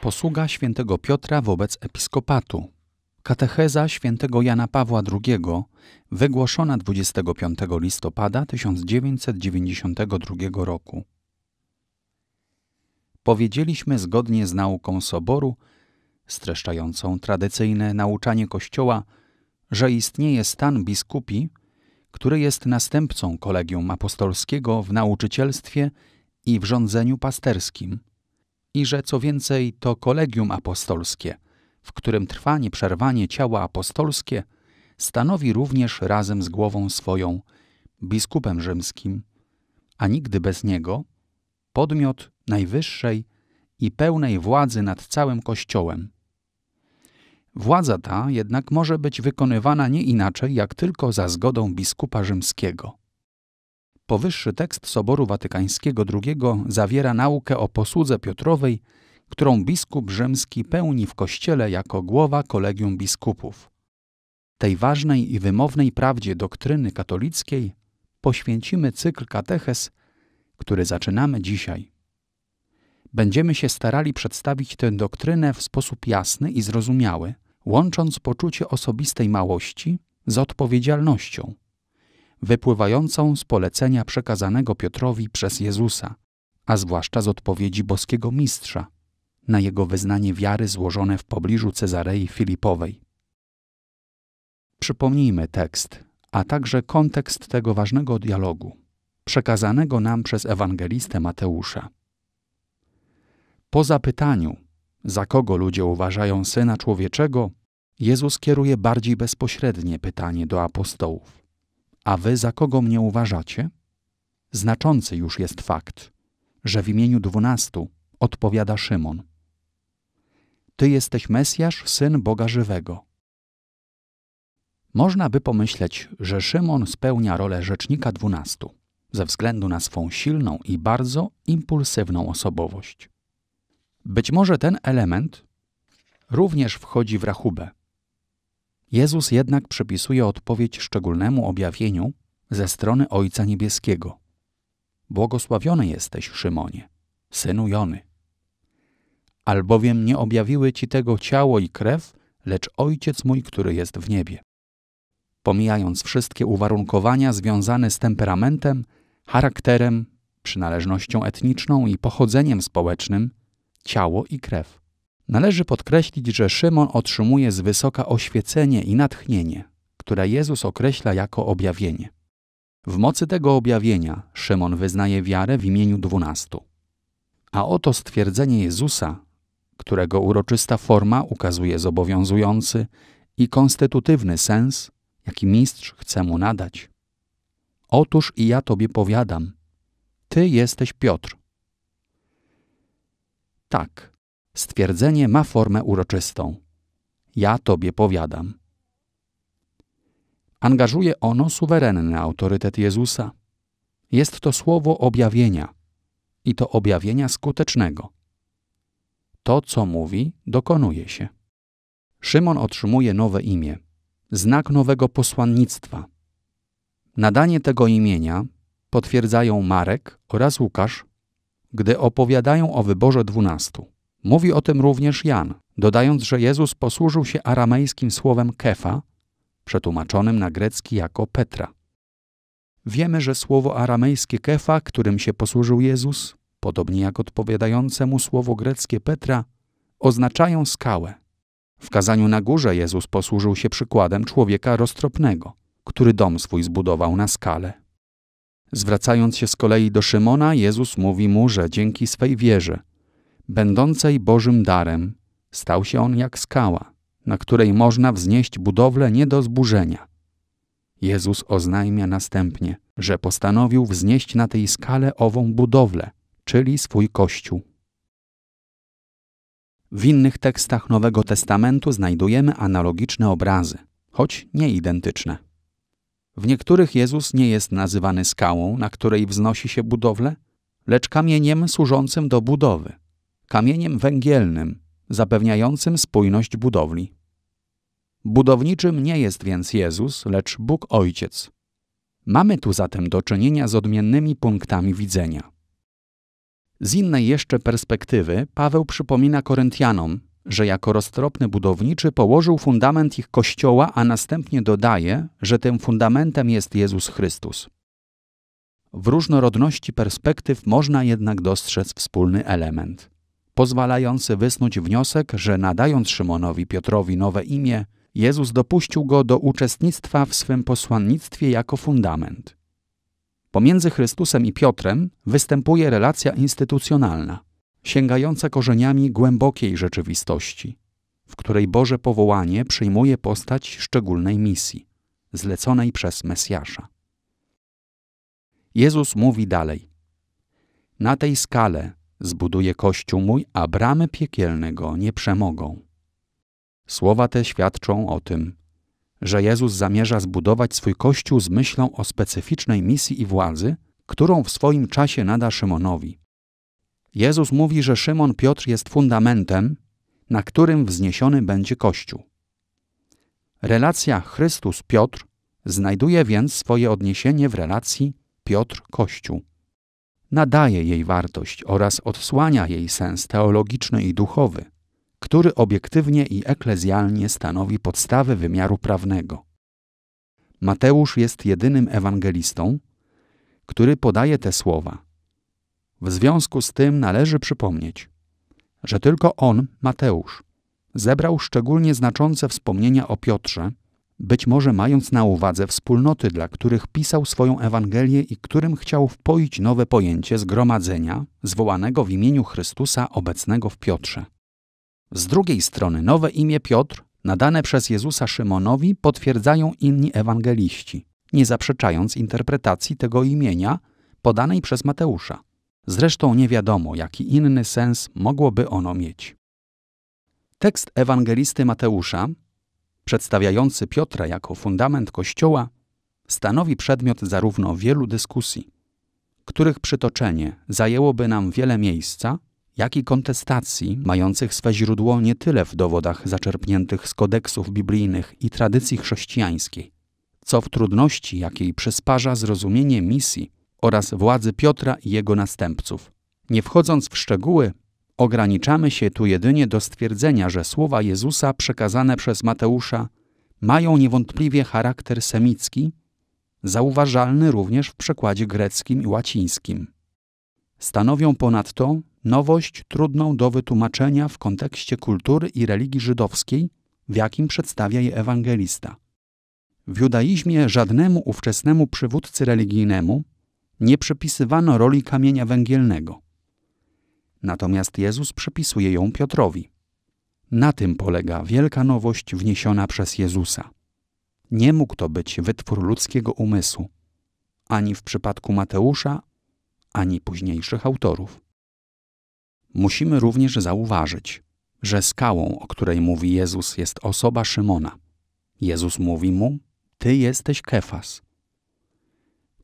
Posługa świętego Piotra wobec episkopatu. Katecheza świętego Jana Pawła II, wygłoszona 25 listopada 1992 roku. Powiedzieliśmy zgodnie z nauką Soboru, streszczającą tradycyjne nauczanie Kościoła, że istnieje stan biskupi, który jest następcą kolegium apostolskiego w nauczycielstwie i w rządzeniu pasterskim – i że co więcej to kolegium apostolskie, w którym trwa nieprzerwanie ciała apostolskie, stanowi również razem z głową swoją biskupem rzymskim, a nigdy bez niego podmiot najwyższej i pełnej władzy nad całym Kościołem. Władza ta jednak może być wykonywana nie inaczej, jak tylko za zgodą biskupa rzymskiego. Powyższy tekst Soboru Watykańskiego II zawiera naukę o posłudze Piotrowej, którą biskup rzymski pełni w kościele jako głowa kolegium biskupów. Tej ważnej i wymownej prawdzie doktryny katolickiej poświęcimy cykl kateches, który zaczynamy dzisiaj. Będziemy się starali przedstawić tę doktrynę w sposób jasny i zrozumiały, łącząc poczucie osobistej małości z odpowiedzialnością, wypływającą z polecenia przekazanego Piotrowi przez Jezusa, a zwłaszcza z odpowiedzi boskiego mistrza na jego wyznanie wiary złożone w pobliżu Cezarei Filipowej. Przypomnijmy tekst, a także kontekst tego ważnego dialogu, przekazanego nam przez ewangelistę Mateusza. Po zapytaniu, za kogo ludzie uważają syna człowieczego, Jezus kieruje bardziej bezpośrednie pytanie do apostołów. A wy za kogo mnie uważacie? Znaczący już jest fakt, że w imieniu dwunastu odpowiada Szymon. Ty jesteś Mesjasz, syn Boga żywego. Można by pomyśleć, że Szymon spełnia rolę rzecznika dwunastu ze względu na swą silną i bardzo impulsywną osobowość. Być może ten element również wchodzi w rachubę Jezus jednak przypisuje odpowiedź szczególnemu objawieniu ze strony Ojca Niebieskiego. Błogosławiony jesteś, Szymonie, synu Jony. Albowiem nie objawiły ci tego ciało i krew, lecz Ojciec mój, który jest w niebie. Pomijając wszystkie uwarunkowania związane z temperamentem, charakterem, przynależnością etniczną i pochodzeniem społecznym, ciało i krew Należy podkreślić, że Szymon otrzymuje z wysoka oświecenie i natchnienie, które Jezus określa jako objawienie. W mocy tego objawienia Szymon wyznaje wiarę w imieniu dwunastu. A oto stwierdzenie Jezusa, którego uroczysta forma ukazuje zobowiązujący i konstytutywny sens, jaki mistrz chce mu nadać. Otóż i ja tobie powiadam, ty jesteś Piotr. Tak, Stwierdzenie ma formę uroczystą. Ja tobie powiadam. Angażuje ono suwerenny autorytet Jezusa. Jest to słowo objawienia i to objawienia skutecznego. To, co mówi, dokonuje się. Szymon otrzymuje nowe imię, znak nowego posłannictwa. Nadanie tego imienia potwierdzają Marek oraz Łukasz, gdy opowiadają o wyborze dwunastu. Mówi o tym również Jan, dodając, że Jezus posłużył się aramejskim słowem kefa, przetłumaczonym na grecki jako Petra. Wiemy, że słowo aramejskie kefa, którym się posłużył Jezus, podobnie jak odpowiadające mu słowo greckie Petra, oznaczają skałę. W kazaniu na górze Jezus posłużył się przykładem człowieka roztropnego, który dom swój zbudował na skale. Zwracając się z kolei do Szymona, Jezus mówi mu, że dzięki swej wierze będącej Bożym darem, stał się on jak skała, na której można wznieść budowlę nie do zburzenia. Jezus oznajmia następnie, że postanowił wznieść na tej skale ową budowlę, czyli swój kościół. W innych tekstach Nowego Testamentu znajdujemy analogiczne obrazy, choć nie identyczne. W niektórych Jezus nie jest nazywany skałą, na której wznosi się budowlę, lecz kamieniem służącym do budowy kamieniem węgielnym, zapewniającym spójność budowli. Budowniczym nie jest więc Jezus, lecz Bóg Ojciec. Mamy tu zatem do czynienia z odmiennymi punktami widzenia. Z innej jeszcze perspektywy Paweł przypomina Koryntianom, że jako roztropny budowniczy położył fundament ich kościoła, a następnie dodaje, że tym fundamentem jest Jezus Chrystus. W różnorodności perspektyw można jednak dostrzec wspólny element pozwalający wysnuć wniosek, że nadając Szymonowi Piotrowi nowe imię, Jezus dopuścił go do uczestnictwa w swym posłannictwie jako fundament. Pomiędzy Chrystusem i Piotrem występuje relacja instytucjonalna, sięgająca korzeniami głębokiej rzeczywistości, w której Boże powołanie przyjmuje postać szczególnej misji, zleconej przez Mesjasza. Jezus mówi dalej: Na tej skale Zbuduje kościół mój, a bramy piekielnego nie przemogą. Słowa te świadczą o tym, że Jezus zamierza zbudować swój kościół z myślą o specyficznej misji i władzy, którą w swoim czasie nada Szymonowi. Jezus mówi, że Szymon Piotr jest fundamentem, na którym wzniesiony będzie Kościół. Relacja Chrystus-Piotr znajduje więc swoje odniesienie w relacji Piotr-Kościół nadaje jej wartość oraz odsłania jej sens teologiczny i duchowy, który obiektywnie i eklezjalnie stanowi podstawę wymiaru prawnego. Mateusz jest jedynym ewangelistą, który podaje te słowa. W związku z tym należy przypomnieć, że tylko on, Mateusz, zebrał szczególnie znaczące wspomnienia o Piotrze być może mając na uwadze wspólnoty, dla których pisał swoją Ewangelię i którym chciał wpoić nowe pojęcie zgromadzenia, zwołanego w imieniu Chrystusa obecnego w Piotrze. Z drugiej strony nowe imię Piotr, nadane przez Jezusa Szymonowi, potwierdzają inni ewangeliści, nie zaprzeczając interpretacji tego imienia podanej przez Mateusza. Zresztą nie wiadomo, jaki inny sens mogłoby ono mieć. Tekst Ewangelisty Mateusza przedstawiający Piotra jako fundament Kościoła, stanowi przedmiot zarówno wielu dyskusji, których przytoczenie zajęłoby nam wiele miejsca, jak i kontestacji mających swe źródło nie tyle w dowodach zaczerpniętych z kodeksów biblijnych i tradycji chrześcijańskiej, co w trudności, jakiej przysparza zrozumienie misji oraz władzy Piotra i jego następców. Nie wchodząc w szczegóły, Ograniczamy się tu jedynie do stwierdzenia, że słowa Jezusa przekazane przez Mateusza mają niewątpliwie charakter semicki, zauważalny również w przekładzie greckim i łacińskim. Stanowią ponadto nowość trudną do wytłumaczenia w kontekście kultury i religii żydowskiej, w jakim przedstawia je ewangelista. W judaizmie żadnemu ówczesnemu przywódcy religijnemu nie przypisywano roli kamienia węgielnego – natomiast Jezus przypisuje ją Piotrowi. Na tym polega wielka nowość wniesiona przez Jezusa. Nie mógł to być wytwór ludzkiego umysłu, ani w przypadku Mateusza, ani późniejszych autorów. Musimy również zauważyć, że skałą, o której mówi Jezus, jest osoba Szymona. Jezus mówi mu: Ty jesteś Kefas.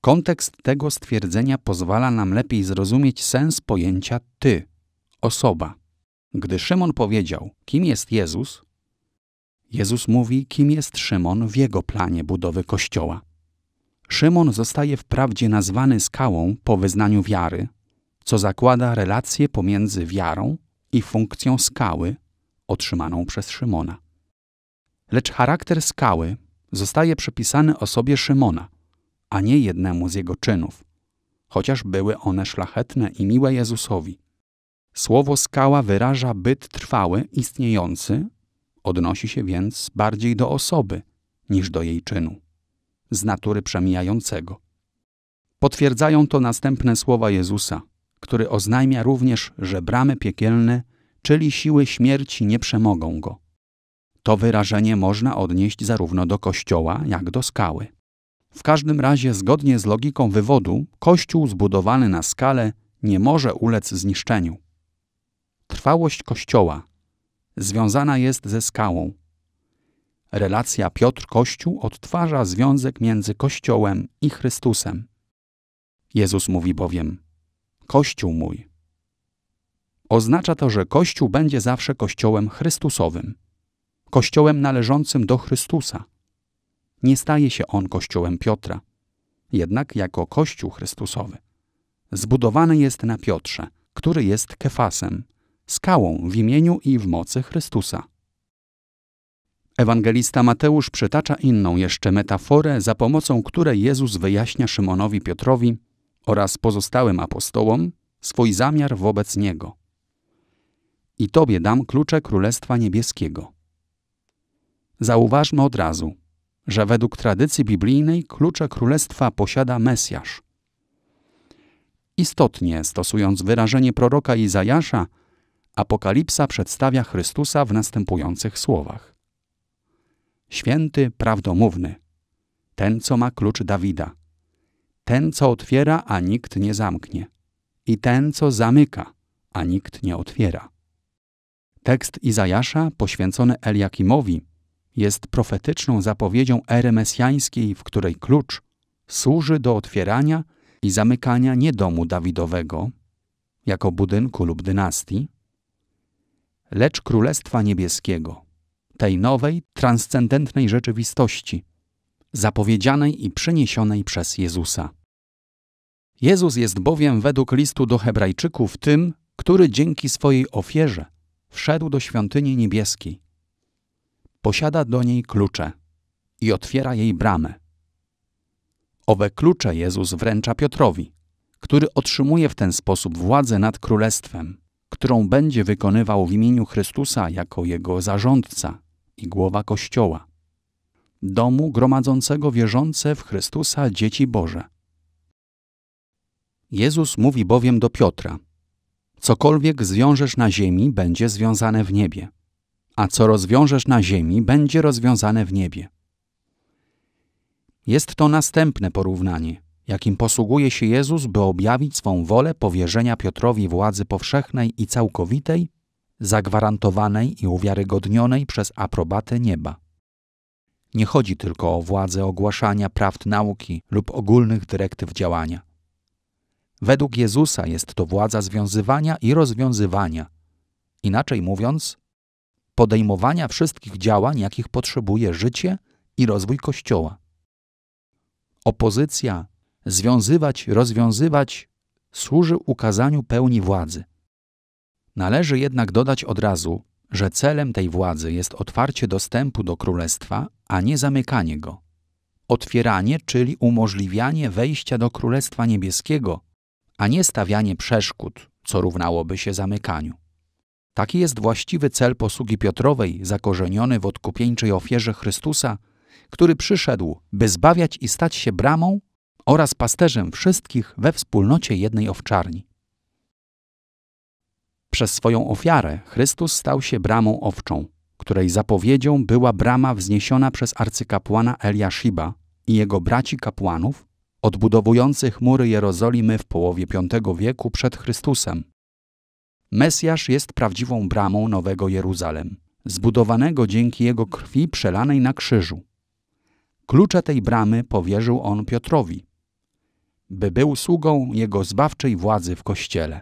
Kontekst tego stwierdzenia pozwala nam lepiej zrozumieć sens pojęcia ty osoba. Gdy Szymon powiedział, kim jest Jezus, Jezus mówi, kim jest Szymon w jego planie budowy kościoła. Szymon zostaje wprawdzie nazwany skałą po wyznaniu wiary, co zakłada relację pomiędzy wiarą i funkcją skały otrzymaną przez Szymona. Lecz charakter skały zostaje przypisany osobie Szymona, a nie jednemu z jego czynów, chociaż były one szlachetne i miłe Jezusowi. Słowo skała wyraża byt trwały, istniejący, odnosi się więc bardziej do osoby niż do jej czynu, z natury przemijającego. Potwierdzają to następne słowa Jezusa, który oznajmia również, że bramy piekielne, czyli siły śmierci, nie przemogą go. To wyrażenie można odnieść zarówno do kościoła, jak do skały. W każdym razie, zgodnie z logiką wywodu, kościół zbudowany na skale nie może ulec zniszczeniu. Trwałość Kościoła związana jest ze skałą. Relacja Piotr-Kościół odtwarza związek między Kościołem i Chrystusem. Jezus mówi bowiem: Kościół mój. Oznacza to, że Kościół będzie zawsze Kościołem Chrystusowym, Kościołem należącym do Chrystusa. Nie staje się on Kościołem Piotra, jednak jako Kościół Chrystusowy. Zbudowany jest na Piotrze, który jest kefasem, skałą w imieniu i w mocy Chrystusa. Ewangelista Mateusz przytacza inną jeszcze metaforę, za pomocą której Jezus wyjaśnia Szymonowi Piotrowi oraz pozostałym apostołom swój zamiar wobec niego. I tobie dam klucze Królestwa Niebieskiego. Zauważmy od razu, że według tradycji biblijnej klucze królestwa posiada Mesjasz. Istotnie, stosując wyrażenie proroka Izajasza, Apokalipsa przedstawia Chrystusa w następujących słowach: Święty, prawdomówny, ten, co ma klucz Dawida, ten, co otwiera, a nikt nie zamknie, i ten, co zamyka, a nikt nie otwiera. Tekst Izajasza poświęcony Eliakimowi jest profetyczną zapowiedzią ery mesjańskiej, w której klucz służy do otwierania i zamykania nie domu Dawidowego, jako budynku lub dynastii, lecz Królestwa Niebieskiego, tej nowej, transcendentnej rzeczywistości, zapowiedzianej i przyniesionej przez Jezusa. Jezus jest bowiem według listu do Hebrajczyków tym, który dzięki swojej ofierze wszedł do świątyni niebieskiej. Posiada do niej klucze i otwiera jej bramę. Owe klucze Jezus wręcza Piotrowi, który otrzymuje w ten sposób władzę nad królestwem którą będzie wykonywał w imieniu Chrystusa jako jego zarządca i głowa Kościoła, domu gromadzącego wierzące w Chrystusa dzieci Boże. Jezus mówi bowiem do Piotra: Cokolwiek zwiążesz na ziemi, będzie związane w niebie, a co rozwiążesz na ziemi, będzie rozwiązane w niebie. Jest to następne porównanie jakim posługuje się Jezus, by objawić swą wolę powierzenia Piotrowi władzy powszechnej i całkowitej, zagwarantowanej i uwiarygodnionej przez aprobatę nieba. Nie chodzi tylko o władzę ogłaszania prawd nauki lub ogólnych dyrektyw działania. Według Jezusa jest to władza związywania i rozwiązywania, inaczej mówiąc, podejmowania wszystkich działań, jakich potrzebuje życie i rozwój Kościoła. Opozycja związywać, rozwiązywać, służy ukazaniu pełni władzy. Należy jednak dodać od razu, że celem tej władzy jest otwarcie dostępu do królestwa, a nie zamykanie go. Otwieranie, czyli umożliwianie wejścia do Królestwa Niebieskiego, a nie stawianie przeszkód, co równałoby się zamykaniu. Taki jest właściwy cel posługi Piotrowej, zakorzeniony w odkupieńczej ofierze Chrystusa, który przyszedł, by zbawiać i stać się bramą oraz pasterzem wszystkich we wspólnocie jednej owczarni. Przez swoją ofiarę Chrystus stał się bramą owczą, której zapowiedzią była brama wzniesiona przez arcykapłana Eliashiba i jego braci kapłanów, odbudowujących mury Jerozolimy w połowie V wieku przed Chrystusem. Mesjasz jest prawdziwą bramą Nowego Jeruzalem, zbudowanego dzięki jego krwi przelanej na krzyżu. Klucze tej bramy powierzył on Piotrowi, by był sługą Jego zbawczej władzy w Kościele.